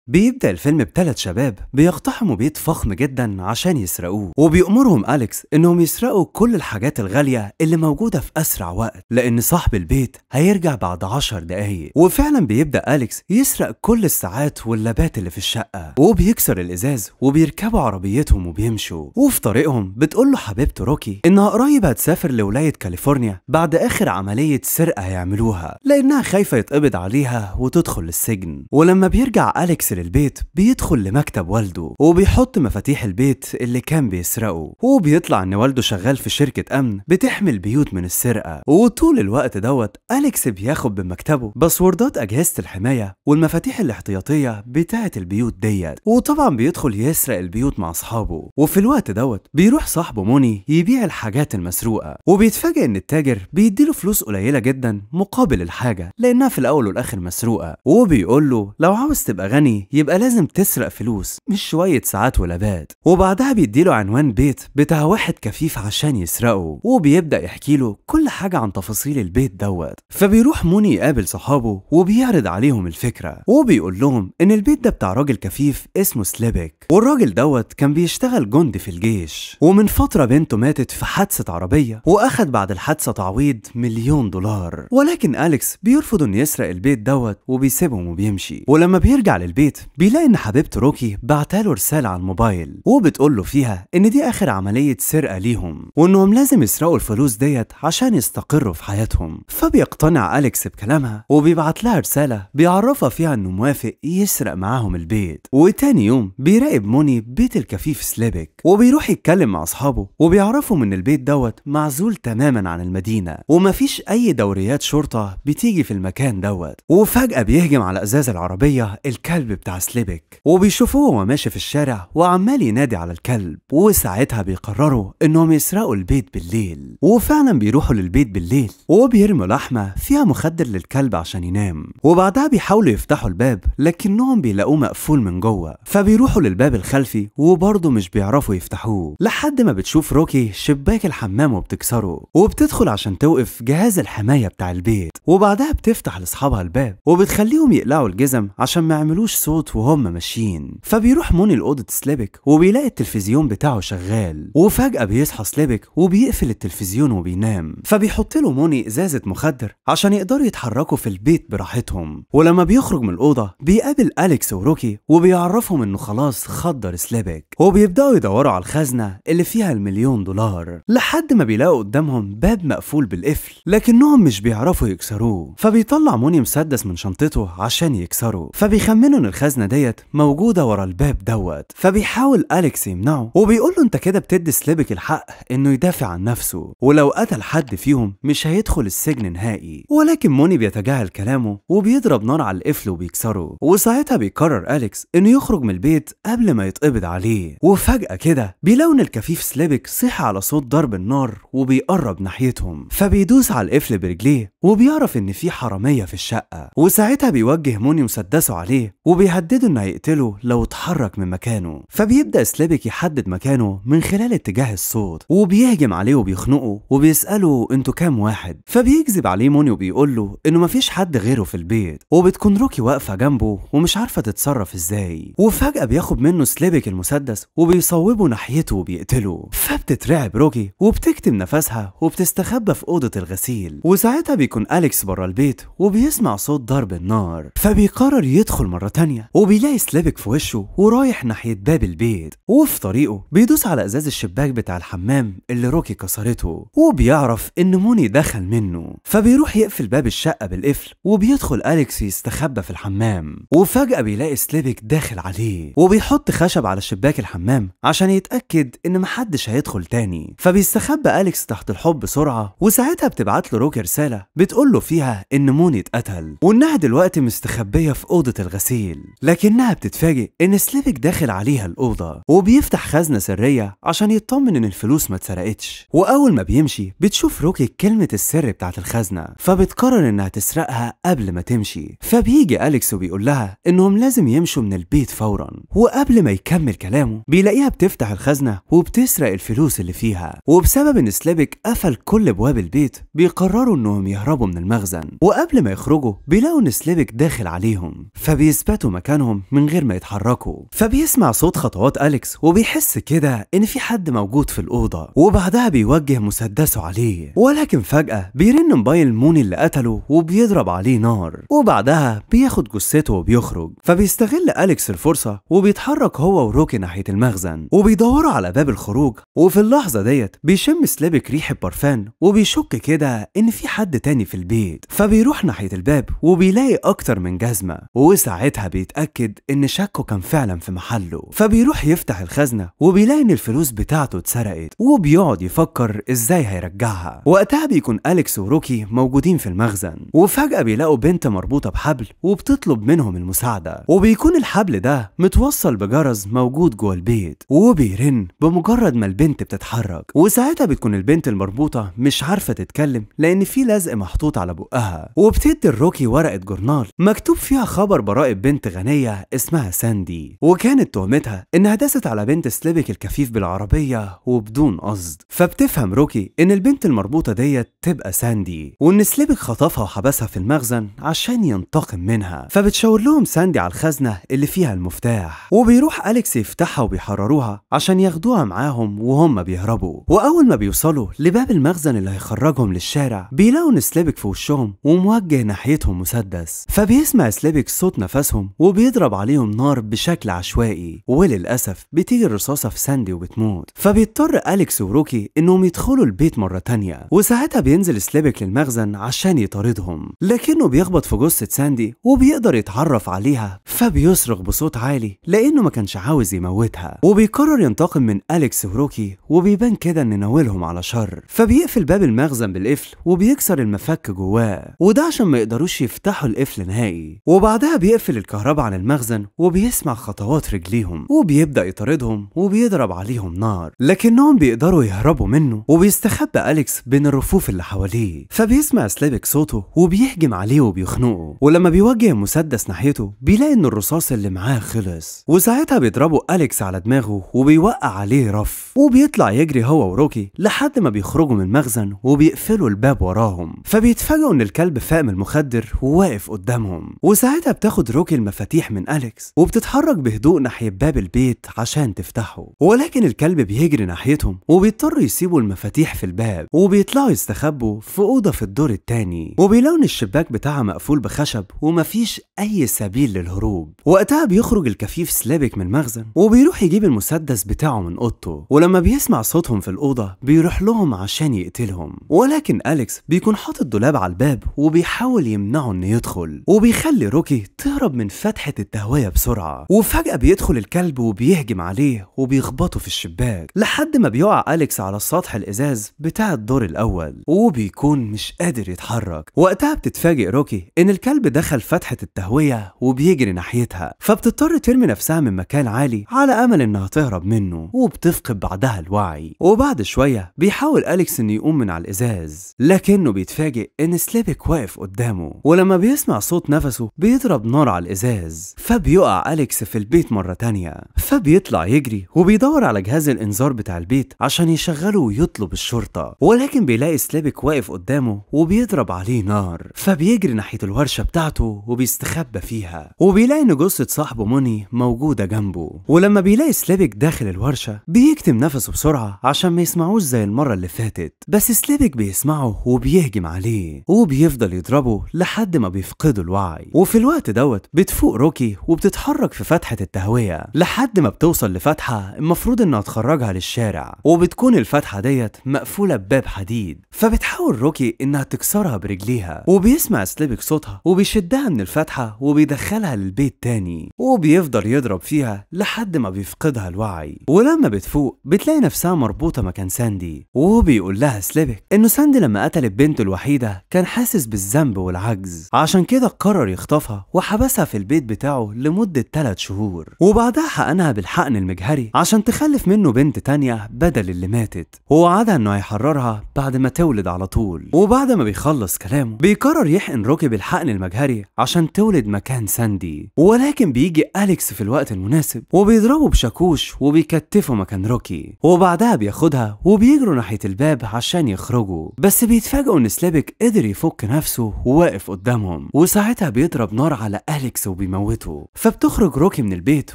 بيبدأ الفيلم بثلاث شباب بيقتحموا بيت فخم جدا عشان يسرقوه وبيأمرهم أليكس إنهم يسرقوا كل الحاجات الغالية اللي موجودة في أسرع وقت لأن صاحب البيت هيرجع بعد عشر دقايق وفعلا بيبدأ أليكس يسرق كل الساعات واللابات اللي في الشقة وبيكسر الإزاز وبيركبوا عربيتهم وبيمشوا وفي طريقهم بتقول له حبيبته روكي إنها قريب هتسافر لولاية كاليفورنيا بعد آخر عملية سرقة هيعملوها لأنها خايفة يتقبض عليها وتدخل السجن ولما بيرجع أليكس بيكسر البيت بيدخل لمكتب والده وبيحط مفاتيح البيت اللي كان بيسرقه وبيطلع ان والده شغال في شركة أمن بتحمي البيوت من السرقة وطول الوقت دوت أليكس بياخد بمكتبه باسوردات أجهزة الحماية والمفاتيح الاحتياطية بتاعة البيوت ديت وطبعا بيدخل يسرق البيوت مع أصحابه وفي الوقت دوت بيروح صاحبه موني يبيع الحاجات المسروقة وبيتفاجئ إن التاجر بيديله فلوس قليلة جدا مقابل الحاجة لأنها في الأول والآخر مسروقة وبيقول له لو عاوز تبقى غني يبقى لازم تسرق فلوس مش شوية ساعات ولا بات وبعدها بيديله عنوان بيت بتاع واحد كفيف عشان يسرقه وبيبدأ يحكي له كل حاجة عن تفاصيل البيت دوت فبيروح موني يقابل صحابه وبيعرض عليهم الفكرة وبيقول لهم إن البيت ده بتاع راجل كفيف اسمه سليبك والراجل دوت كان بيشتغل جندي في الجيش ومن فترة بنته ماتت في حادثة عربية وأخد بعد الحادثة تعويض مليون دولار ولكن أليكس بيرفض إنه يسرق البيت دوت وبيسيبهم وبيمشي ولما بيرجع للبيت البيت بيلاقي ان حبيبته روكي بعتاله رسالة على الموبايل وبتقول له فيها ان دي اخر عملية سرقة ليهم وانهم لازم يسرقوا الفلوس ديت عشان يستقروا في حياتهم فبيقتنع أليكس بكلامها وبيبعت لها رسالة بيعرفها فيها انه موافق يسرق معاهم البيت وتاني يوم بيراقب موني بيت الكفيف سليبك وبيروح يتكلم مع اصحابه وبيعرفهم ان البيت دوت معزول تماما عن المدينة ومفيش اي دوريات شرطة بتيجي في المكان دوت وفجأة بيهجم على ازاز العربية الكلب بتاع سليبك وبيشوفوه وهو ماشي في الشارع وعمال ينادي على الكلب وساعتها بيقرروا انهم يسرقوا البيت بالليل وفعلا بيروحوا للبيت بالليل وبيرموا لحمه فيها مخدر للكلب عشان ينام وبعدها بيحاولوا يفتحوا الباب لكنهم بيلاقوه مقفول من جوه فبيروحوا للباب الخلفي وبرضه مش بيعرفوا يفتحوه لحد ما بتشوف روكي شباك الحمام وبتكسره وبتدخل عشان توقف جهاز الحمايه بتاع البيت وبعدها بتفتح لاصحابها الباب وبتخليهم يقلعوا الجزم عشان ما يعملوش صوت الصوت وهم ماشيين فبيروح موني لأوضة سليبك وبيلاقي التلفزيون بتاعه شغال وفجأة بيصحى سليبك وبيقفل التلفزيون وبينام فبيحط له موني إزازة مخدر عشان يقدروا يتحركوا في البيت براحتهم ولما بيخرج من الأوضة بيقابل أليكس وروكي وبيعرفهم إنه خلاص خدر سليبك وبيبدأوا يدوروا على الخزنة اللي فيها المليون دولار لحد ما بيلاقوا قدامهم باب مقفول بالقفل لكنهم مش بيعرفوا يكسروه فبيطلع موني مسدس من شنطته عشان يكسره فبيخمنوا إن الخزنة الخزنه ديت موجوده ورا الباب دوت فبيحاول اليكس يمنعه وبيقول له انت كده بتدي سليبك الحق انه يدافع عن نفسه ولو قتل حد فيهم مش هيدخل السجن نهائي ولكن موني بيتجاهل كلامه وبيضرب نار على القفل وبيكسره وساعتها بيقرر اليكس انه يخرج من البيت قبل ما يتقبض عليه وفجاه كده بيلون الكفيف سليبك صيح على صوت ضرب النار وبيقرب ناحيتهم فبيدوس على القفل برجليه وبيعرف ان في حراميه في الشقه وساعتها بيوجه موني مسدسه عليه وبي بيهدده انه هيقتله لو اتحرك من مكانه فبيبدا سليبك يحدد مكانه من خلال اتجاه الصوت وبيهجم عليه وبيخنقه وبيساله انتوا كام واحد فبيكذب عليه موني وبيقول له انه مفيش حد غيره في البيت وبتكون روكي واقفه جنبه ومش عارفه تتصرف ازاي وفجاه بياخد منه سليبك المسدس وبيصوبه ناحيته وبيقتله فبتترعب روكي وبتكتم نفسها وبتستخبى في اوضه الغسيل وساعتها بيكون اليكس بره البيت وبيسمع صوت ضرب النار فبيقرر يدخل مره تانية وبيلاقي سلابك في وشه ورايح ناحية باب البيت وفي طريقه بيدوس على ازاز الشباك بتاع الحمام اللي روكي كسرته وبيعرف ان موني دخل منه فبيروح يقفل باب الشقة بالقفل وبيدخل أليكس يستخبى في الحمام وفجأة بيلاقي سليبك داخل عليه وبيحط خشب على شباك الحمام عشان يتأكد إن محدش هيدخل تاني فبيستخبى أليكس تحت الحب بسرعة وساعتها بتبعت له روكي رسالة بتقول له فيها إن موني اتقتل وإنها دلوقتي مستخبية في أوضة الغسيل لكنها بتتفاجئ ان سليفك داخل عليها الأوضة وبيفتح خزنة سرية عشان يطمن ان الفلوس ما اتسرقتش وأول ما بيمشي بتشوف روكي كلمة السر بتاعت الخزنة فبتقرر انها تسرقها قبل ما تمشي فبيجي أليكس وبيقول لها انهم لازم يمشوا من البيت فورا وقبل ما يكمل كلامه بيلاقيها بتفتح الخزنة وبتسرق الفلوس اللي فيها وبسبب ان سليبك قفل كل ابواب البيت بيقرروا انهم يهربوا من المخزن وقبل ما يخرجوا بيلاقوا ان سليبك داخل عليهم فبيثبتوا مكانهم من غير ما يتحركوا فبيسمع صوت خطوات أليكس وبيحس كده إن في حد موجود في الأوضة وبعدها بيوجه مسدسه عليه ولكن فجأة بيرن موبايل موني اللي قتله وبيضرب عليه نار وبعدها بياخد جثته وبيخرج فبيستغل أليكس الفرصة وبيتحرك هو وروكي ناحية المخزن وبيدوروا على باب الخروج وفي اللحظة ديت بيشم سليبك ريحة برفان وبيشك كده إن في حد تاني في البيت فبيروح ناحية الباب وبيلاقي أكتر من جزمة وساعتها بي يتأكد إن شكه كان فعلا في محله فبيروح يفتح الخزنة وبيلاقي إن الفلوس بتاعته اتسرقت وبيقعد يفكر إزاي هيرجعها وقتها بيكون أليكس وروكي موجودين في المخزن وفجأة بيلاقوا بنت مربوطة بحبل وبتطلب منهم المساعدة وبيكون الحبل ده متوصل بجرز موجود جوه البيت وبيرن بمجرد ما البنت بتتحرك وساعتها بتكون البنت المربوطة مش عارفة تتكلم لأن في لزق محطوط على بقها وبتدي الروكي ورقة جورنال مكتوب فيها خبر براءة بنت غنية اسمها ساندي وكانت تهمتها إنها داست على بنت سليبك الكفيف بالعربية وبدون قصد فبتفهم روكي إن البنت المربوطة ديت تبقى ساندي وإن سليبك خطفها وحبسها في المخزن عشان ينتقم منها فبتشاور لهم ساندي على الخزنة اللي فيها المفتاح وبيروح أليكس يفتحها وبيحرروها عشان ياخدوها معاهم وهم بيهربوا وأول ما بيوصلوا لباب المخزن اللي هيخرجهم للشارع بيلاقوا إن سليبك في وشهم وموجه ناحيتهم مسدس فبيسمع سليبك صوت نفسهم وبيضرب عليهم نار بشكل عشوائي وللأسف بتيجي الرصاصة في ساندي وبتموت فبيضطر أليكس وروكي إنهم يدخلوا البيت مرة تانية وساعتها بينزل سليبك للمخزن عشان يطاردهم لكنه بيخبط في جثة ساندي وبيقدر يتعرف عليها فبيصرخ بصوت عالي لأنه ما كانش عاوز يموتها وبيقرر ينتقم من أليكس وروكي وبيبان كده إن ناولهم على شر فبيقفل باب المخزن بالقفل وبيكسر المفك جواه وده عشان ما يقدروش يفتحوا القفل نهائي وبعدها بيقفل الكهرباء بيقرب عن المخزن وبيسمع خطوات رجليهم وبيبدأ يطاردهم وبيضرب عليهم نار لكنهم بيقدروا يهربوا منه وبيستخبى أليكس بين الرفوف اللي حواليه فبيسمع سليبك صوته وبيهجم عليه وبيخنقه ولما بيوجه مسدس ناحيته بيلاقي إن الرصاص اللي معاه خلص وساعتها بيضربوا أليكس على دماغه وبيوقع عليه رف وبيطلع يجري هو وروكي لحد ما بيخرجوا من المخزن وبيقفلوا الباب وراهم فبيتفاجئوا إن الكلب من المخدر وواقف قدامهم وساعتها بتاخد روكي المفاتيح المفاتيح من أليكس وبتتحرك بهدوء ناحية باب البيت عشان تفتحه ولكن الكلب بيجري ناحيتهم وبيضطروا يسيبوا المفاتيح في الباب وبيطلعوا يستخبوا في أوضة في الدور التاني وبيلون الشباك بتاعها مقفول بخشب ومفيش أي سبيل للهروب وقتها بيخرج الكفيف سلابك من المخزن وبيروح يجيب المسدس بتاعه من أوضته ولما بيسمع صوتهم في الأوضة بيروح لهم عشان يقتلهم ولكن أليكس بيكون حاطط دولاب على الباب وبيحاول يمنعه إنه يدخل وبيخلي روكي تهرب من فتح فتحت التهوية بسرعة وفجأة بيدخل الكلب وبيهجم عليه وبيخبطه في الشباك لحد ما بيقع أليكس على سطح الإزاز بتاع الدور الأول وبيكون مش قادر يتحرك وقتها بتتفاجئ روكي إن الكلب دخل فتحة التهوية وبيجري ناحيتها فبتضطر ترمي نفسها من مكان عالي على أمل إنها تهرب منه وبتفقد بعدها الوعي وبعد شوية بيحاول أليكس إنه يقوم من على الإزاز لكنه بيتفاجئ إن سليبك واقف قدامه ولما بيسمع صوت نفسه بيضرب نار على الإزاز الإزاز فبيقع أليكس في البيت مرة تانية فبيطلع يجري وبيدور على جهاز الإنذار بتاع البيت عشان يشغله ويطلب الشرطة ولكن بيلاقي سلابك واقف قدامه وبيضرب عليه نار فبيجري ناحية الورشة بتاعته وبيستخبى فيها وبيلاقي إن جثة صاحبه موني موجودة جنبه ولما بيلاقي سلابك داخل الورشة بيكتم نفسه بسرعة عشان ما يسمعوش زي المرة اللي فاتت بس سلابك بيسمعه وبيهجم عليه وبيفضل يضربه لحد ما بيفقده الوعي وفي الوقت دوت بتفوق بتفوق روكي وبتتحرك في فتحة التهوية لحد ما بتوصل لفتحة المفروض انها تخرجها للشارع وبتكون الفتحة ديت مقفولة بباب حديد فبتحاول روكي انها تكسرها برجليها وبيسمع سليبك صوتها وبيشدها من الفتحة وبيدخلها للبيت تاني وبيفضل يضرب فيها لحد ما بيفقدها الوعي ولما بتفوق بتلاقي نفسها مربوطة مكان ساندي وبيقول لها سليبك انه ساندي لما قتلت بنته الوحيدة كان حاسس بالذنب والعجز عشان كده قرر يخطفها وحبسها في البيت البيت بتاعه لمدة 3 شهور وبعدها حقنها بالحقن المجهري عشان تخلف منه بنت تانية بدل اللي ماتت ووعدها انه هيحررها بعد ما تولد على طول وبعد ما بيخلص كلامه بيقرر يحقن روكي بالحقن المجهري عشان تولد مكان ساندي ولكن بيجي أليكس في الوقت المناسب وبيضربه بشاكوش وبيكتفه مكان روكي وبعدها بياخدها وبيجروا ناحية الباب عشان يخرجوا بس بيتفاجئوا ان سليبك قدر يفك نفسه وواقف قدامهم وساعتها بيضرب نار على أليكس وبي وبيموته فبتخرج روكي من البيت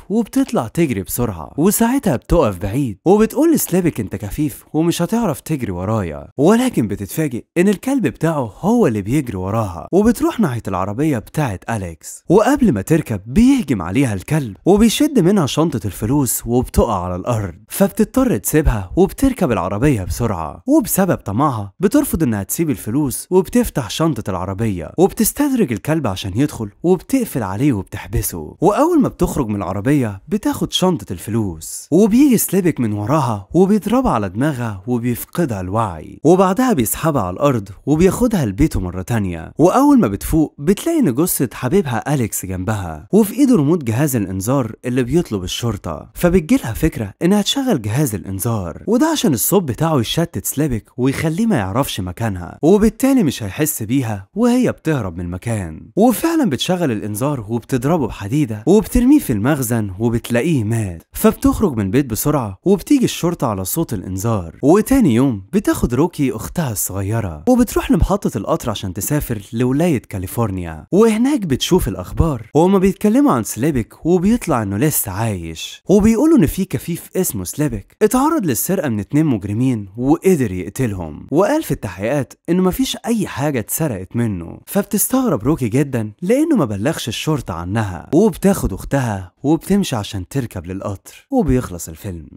وبتطلع تجري بسرعة وساعتها بتقف بعيد وبتقول لسلابك انت كفيف ومش هتعرف تجري ورايا ولكن بتتفاجئ ان الكلب بتاعه هو اللي بيجري وراها وبتروح ناحية العربية بتاعت أليكس وقبل ما تركب بيهجم عليها الكلب وبيشد منها شنطة الفلوس وبتقع على الأرض فبتضطر تسيبها وبتركب العربية بسرعة وبسبب طمعها بترفض انها تسيب الفلوس وبتفتح شنطة العربية وبتستدرج الكلب عشان يدخل وبتقفل عليه وبتحبسه واول ما بتخرج من العربيه بتاخد شنطه الفلوس وبيجي سليبك من وراها وبيضربها على دماغها وبيفقدها الوعي وبعدها بيسحبها على الارض وبياخدها لبيته مره تانية واول ما بتفوق بتلاقي ان جثه حبيبها اليكس جنبها وفي ايده ريموت جهاز الانذار اللي بيطلب الشرطه فبتجيلها فكره انها تشغل جهاز الانذار وده عشان الصوت بتاعه يشتت سليبك ويخليه ما يعرفش مكانها وبالتالي مش هيحس بيها وهي بتهرب من المكان وفعلا بتشغل الانذار وبت وبتضربه بحديدة وبترميه في المخزن وبتلاقيه مات فبتخرج من البيت بسرعة وبتيجي الشرطة على صوت الإنذار وتاني يوم بتاخد روكي أختها الصغيرة وبتروح لمحطة القطر عشان تسافر لولاية كاليفورنيا وهناك بتشوف الأخبار وهما بيتكلموا عن سليبك وبيطلع إنه لسه عايش وبيقولوا إن في كفيف اسمه سليبك اتعرض للسرقة من اتنين مجرمين وقدر يقتلهم وقال في التحقيقات إنه مفيش أي حاجة اتسرقت منه فبتستغرب روكي جدا لأنه ما بلغش الشرطة عنها وبتاخد أختها وبتمشي عشان تركب للقطر وبيخلص الفيلم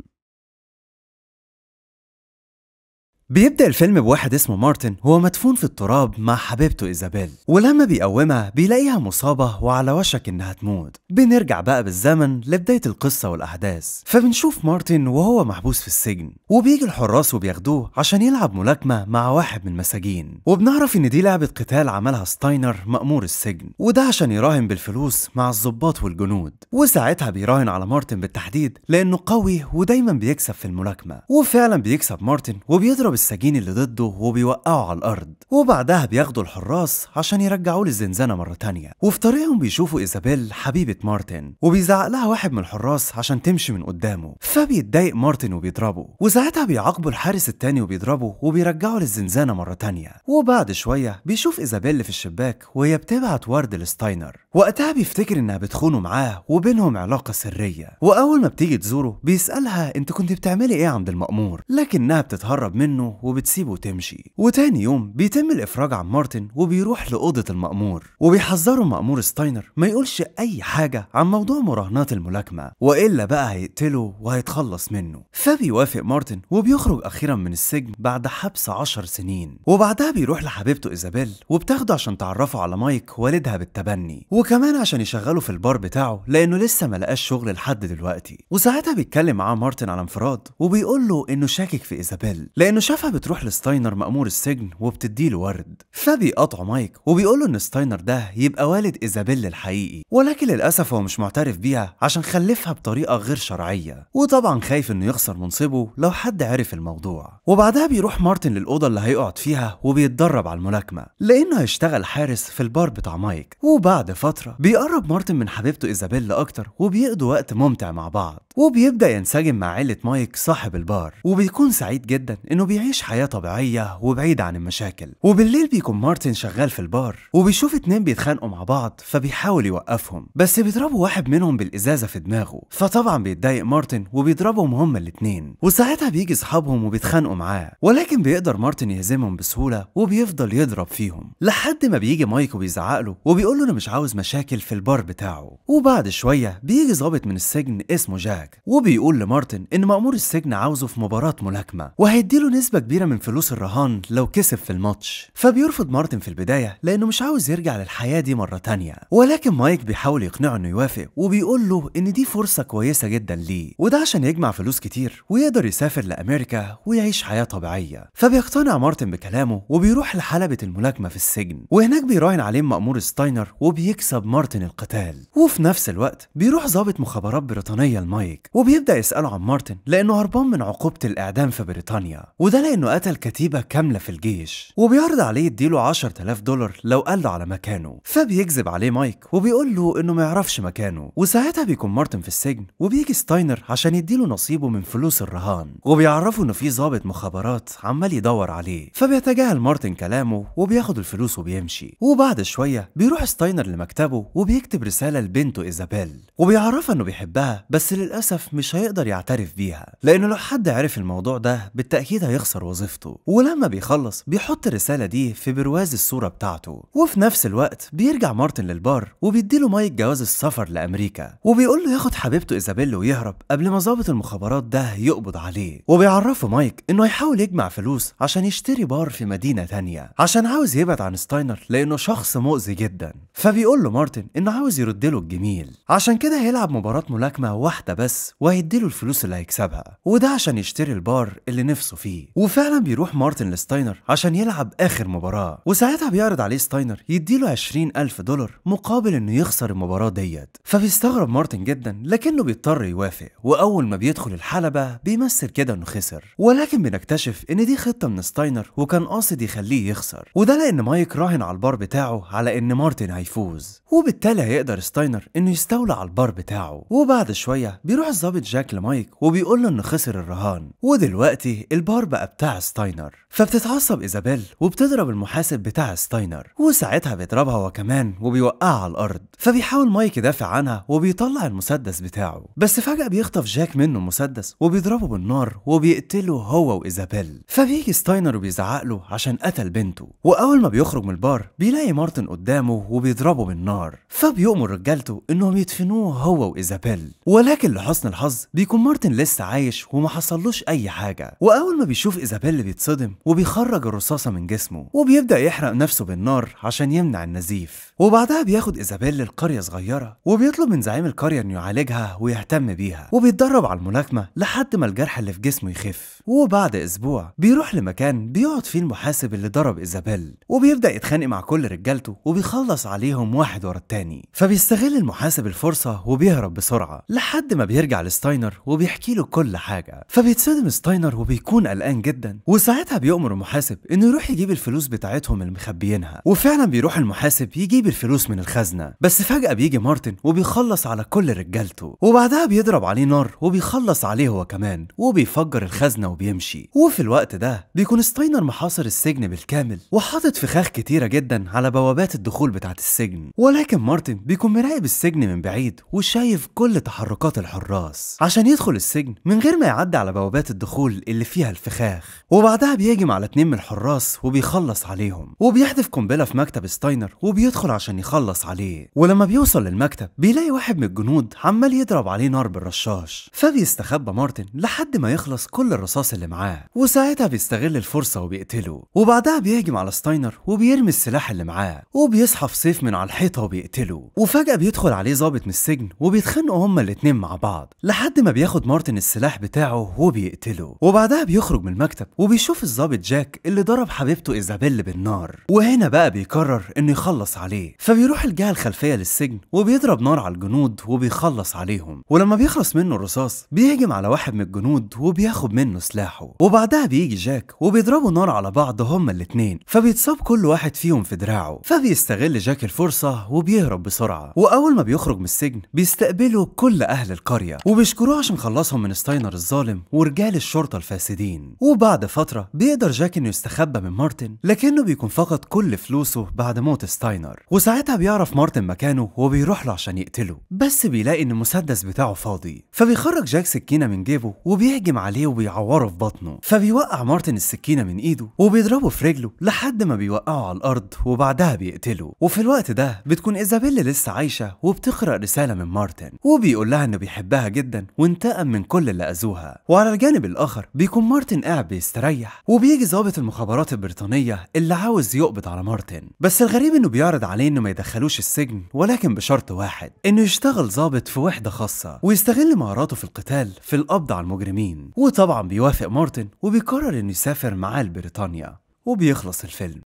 بيبدأ الفيلم بواحد اسمه مارتن هو مدفون في التراب مع حبيبته إيزابيل ولما بيقومها بيلاقيها مصابة وعلى وشك إنها تموت بنرجع بقى بالزمن لبداية القصة والأحداث فبنشوف مارتن وهو محبوس في السجن وبيجي الحراس وبياخدوه عشان يلعب ملاكمة مع واحد من المساجين وبنعرف إن دي لعبة قتال عملها ستاينر مأمور السجن وده عشان يراهن بالفلوس مع الضباط والجنود وساعتها بيراهن على مارتن بالتحديد لأنه قوي ودايما بيكسب في الملاكمة وفعلا بيكسب مارتن وبيضرب السجين اللي ضده وبيوقعه على الأرض وبعدها بياخدوا الحراس عشان يرجعوه للزنزانة مرة تانية وفي طريقهم بيشوفوا إيزابيل حبيبة مارتن وبيزعق لها واحد من الحراس عشان تمشي من قدامه فبيتضايق مارتن وبيضربه وساعتها بيعاقبوا الحارس التاني وبيضربه وبيرجعه للزنزانة مرة تانية وبعد شوية بيشوف إيزابيل في الشباك وهي بتبعت ورد لستاينر وقتها بيفتكر انها بتخونه معاه وبينهم علاقة سرية واول ما بتيجي تزوره بيسألها انت كنت بتعملي ايه عند المأمور لكنها بتتهرب منه وبتسيبه تمشي وتاني يوم بيتم الافراج عن مارتن وبيروح لأوضة المأمور وبيحذره مأمور ستاينر ما يقولش اي حاجة عن موضوع مراهنات الملاكمة والا بقى هيقتله وهيتخلص منه فبيوافق مارتن وبيخرج اخيرا من السجن بعد حبس عشر سنين وبعدها بيروح لحبيبته ايزابيل وبتاخده عشان تعرفه على مايك والدها بالتبني وكمان عشان يشغله في البار بتاعه لانه لسه ما لقاش شغل لحد دلوقتي وساعتها بيتكلم معاه مارتن على انفراد وبيقول له انه شاكك في ايزابيل لانه شافها بتروح لستاينر مأمور السجن وبتديله ورد فبيقاطعه مايك وبيقول له ان ستاينر ده يبقى والد ايزابيل الحقيقي ولكن للاسف هو مش معترف بيها عشان خلفها بطريقه غير شرعيه وطبعا خايف انه يخسر منصبه لو حد عرف الموضوع وبعدها بيروح مارتن للاوضه اللي هيقعد فيها وبيتدرب على الملاكمه لانه هيشتغل حارس في البار بتاع مايك وبعد فتره فترة بيقرب مارتن من حبيبته إيزابيلا أكتر وبيقضوا وقت ممتع مع بعض وبيبدأ ينسجم مع عيلة مايك صاحب البار وبيكون سعيد جدا إنه بيعيش حياة طبيعية وبعيد عن المشاكل وبالليل بيكون مارتن شغال في البار وبيشوف اتنين بيتخانقوا مع بعض فبيحاول يوقفهم بس بيضربوا واحد منهم بالإزازة في دماغه فطبعا بيتضايق مارتن وبيضربهم هما الاتنين وساعتها بيجي أصحابهم وبيتخانقوا معاه ولكن بيقدر مارتن يهزمهم بسهولة وبيفضل يضرب فيهم لحد ما بيجي مايك وبيزعق له وبيقول له أنا مش عاوز مشاكل في البار بتاعه وبعد شوية بيجي ظابط من السجن اسمه جاك وبيقول لمارتن إن مأمور السجن عاوزه في مباراة ملاكمة وهيديله نسبة كبيرة من فلوس الرهان لو كسب في الماتش فبيرفض مارتن في البداية لأنه مش عاوز يرجع للحياة دي مرة تانية ولكن مايك بيحاول يقنعه إنه يوافق وبيقول له إن دي فرصة كويسة جدا ليه وده عشان يجمع فلوس كتير ويقدر يسافر لأمريكا ويعيش حياة طبيعية فبيقتنع مارتن بكلامه وبيروح لحلبة الملاكمة في السجن وهناك بيراهن عليه مأمور ستاينر وبيكسب بيكسب مارتن القتال وفي نفس الوقت بيروح ضابط مخابرات بريطانية المايك وبيبدأ يسأله عن مارتن لأنه هربان من عقوبة الإعدام في بريطانيا وده لأنه قتل كتيبة كاملة في الجيش وبيعرض عليه يديله 10000 دولار لو قال له على مكانه فبيكذب عليه مايك وبيقول له إنه ما يعرفش مكانه وساعتها بيكون مارتن في السجن وبيجي ستاينر عشان يديله نصيبه من فلوس الرهان وبيعرفه إنه في ضابط مخابرات عمال يدور عليه فبيتجاهل مارتن كلامه وبياخد الفلوس وبيمشي وبعد شوية بيروح ستاينر لمكتبه مكتبه وبيكتب رسالة لبنته إيزابيل وبيعرفها إنه بيحبها بس للأسف مش هيقدر يعترف بيها لأنه لو حد عرف الموضوع ده بالتأكيد هيخسر وظيفته ولما بيخلص بيحط الرسالة دي في برواز الصورة بتاعته وفي نفس الوقت بيرجع مارتن للبار وبيديله مايك جواز السفر لأمريكا وبيقول له ياخد حبيبته إيزابيل ويهرب قبل ما ظابط المخابرات ده يقبض عليه وبيعرفه مايك إنه هيحاول يجمع فلوس عشان يشتري بار في مدينة تانية عشان عاوز يبعد عن ستاينر لأنه شخص مؤذي جدا فبيقول له لمارتن انه عاوز يرد له الجميل عشان كده هيلعب مباراة ملاكمة واحدة بس وهيديله الفلوس اللي هيكسبها وده عشان يشتري البار اللي نفسه فيه وفعلا بيروح مارتن لستاينر عشان يلعب اخر مباراة وساعتها بيعرض عليه ستاينر يديله 20 ألف دولار مقابل انه يخسر المباراة ديت فبيستغرب مارتن جدا لكنه بيضطر يوافق واول ما بيدخل الحلبة بيمثل كده انه خسر ولكن بنكتشف ان دي خطة من ستاينر وكان قاصد يخليه يخسر وده لان مايك راهن على البار بتاعه على ان مارتن هيفوز وبالتالي هيقدر ستاينر انه يستولى على البار بتاعه وبعد شويه بيروح الظابط جاك لمايك وبيقول له انه خسر الرهان ودلوقتي البار بقى بتاع ستاينر فبتتعصب ايزابيل وبتضرب المحاسب بتاع ستاينر وساعتها بيضربها هو كمان وبيوقعها على الارض فبيحاول مايك يدافع عنها وبيطلع المسدس بتاعه بس فجاه بيخطف جاك منه المسدس وبيضربه بالنار وبيقتله هو وايزابيل فبيجي ستاينر وبيزعق له عشان قتل بنته واول ما بيخرج من البار بيلاقي مارتن قدامه وبيضربه بالنار النار فبيؤمر رجالته انهم يدفنوه هو وايزابيل ولكن لحسن الحظ بيكون مارتن لسه عايش وما حصلوش اي حاجه واول ما بيشوف ايزابيل بيتصدم وبيخرج الرصاصه من جسمه وبيبدا يحرق نفسه بالنار عشان يمنع النزيف وبعدها بياخد ايزابيل للقريه صغيره وبيطلب من زعيم القريه انه يعالجها ويهتم بيها وبيتدرب على الملاكمه لحد ما الجرح اللي في جسمه يخف وبعد اسبوع بيروح لمكان بيقعد فيه المحاسب اللي ضرب ايزابيل وبيبدا يتخانق مع كل رجالته وبيخلص عليهم واحد واحد ورا التاني فبيستغل المحاسب الفرصة وبيهرب بسرعة لحد ما بيرجع لستاينر وبيحكي له كل حاجة فبيتصدم ستاينر وبيكون قلقان جدا وساعتها بيأمر المحاسب انه يروح يجيب الفلوس بتاعتهم اللي مخبيينها وفعلا بيروح المحاسب يجيب الفلوس من الخزنة بس فجأة بيجي مارتن وبيخلص على كل رجالته وبعدها بيضرب عليه نار وبيخلص عليه هو كمان وبيفجر الخزنة وبيمشي وفي الوقت ده بيكون ستاينر محاصر السجن بالكامل وحاطط فخاخ كتيرة جدا على بوابات الدخول بتاعت السجن ولكن مارتن بيكون مراقب السجن من بعيد وشايف كل تحركات الحراس عشان يدخل السجن من غير ما يعدي على بوابات الدخول اللي فيها الفخاخ وبعدها بيهجم على اتنين من الحراس وبيخلص عليهم وبيحذف قنبله في مكتب ستاينر وبيدخل عشان يخلص عليه ولما بيوصل للمكتب بيلاقي واحد من الجنود عمال يضرب عليه نار بالرشاش فبيستخبى مارتن لحد ما يخلص كل الرصاص اللي معاه وساعتها بيستغل الفرصه وبيقتله وبعدها بيهجم على ستاينر وبيرمي السلاح اللي معاه وبيصحى في سيف من على الحيط الشرطة وبيقتله وفجأة بيدخل عليه ظابط من السجن وبيتخانقوا هما الاتنين مع بعض لحد ما بياخد مارتن السلاح بتاعه وبيقتله وبعدها بيخرج من المكتب وبيشوف الظابط جاك اللي ضرب حبيبته ايزابيل بالنار وهنا بقى بيقرر انه يخلص عليه فبيروح الجهة الخلفية للسجن وبيضرب نار على الجنود وبيخلص عليهم ولما بيخلص منه الرصاص بيهجم على واحد من الجنود وبياخد منه سلاحه وبعدها بيجي جاك وبيضربوا نار على بعض هما الاتنين فبيتصاب كل واحد فيهم في دراعه فبيستغل جاك الفرصة وبيهرب بسرعة وأول ما بيخرج من السجن بيستقبله كل أهل القرية وبيشكروه عشان خلصهم من ستاينر الظالم ورجال الشرطة الفاسدين وبعد فترة بيقدر جاك إنه يستخبى من مارتن لكنه بيكون فقد كل فلوسه بعد موت ستاينر وساعتها بيعرف مارتن مكانه وبيروح له عشان يقتله بس بيلاقي إن المسدس بتاعه فاضي فبيخرج جاك سكينة من جيبه وبيهجم عليه وبيعوره في بطنه فبيوقع مارتن السكينة من إيده وبيضربه في رجله لحد ما بيوقعه على الأرض وبعدها بيقتله وفي الوقت ده بتكون إيزابيلا لسه عايشة وبتقرأ رسالة من مارتن وبيقول لها إنه بيحبها جدا وانتقم من كل اللي أذوها وعلى الجانب الآخر بيكون مارتن قاعد بيستريح وبيجي ضابط المخابرات البريطانية اللي عاوز يقبض على مارتن بس الغريب إنه بيعرض عليه إنه ما يدخلوش السجن ولكن بشرط واحد إنه يشتغل ضابط في وحدة خاصة ويستغل مهاراته في القتال في القبض على المجرمين وطبعا بيوافق مارتن وبيقرر إنه يسافر معاه لبريطانيا وبيخلص الفيلم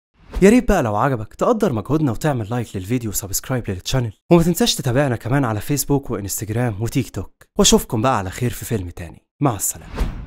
يا ريت بقى لو عجبك تقدر مجهودنا وتعمل لايك للفيديو وسبسكرايب للتشانل وما تنساش تتابعنا كمان على فيسبوك وانستجرام وتيك توك واشوفكم بقى على خير في فيلم تاني مع السلامه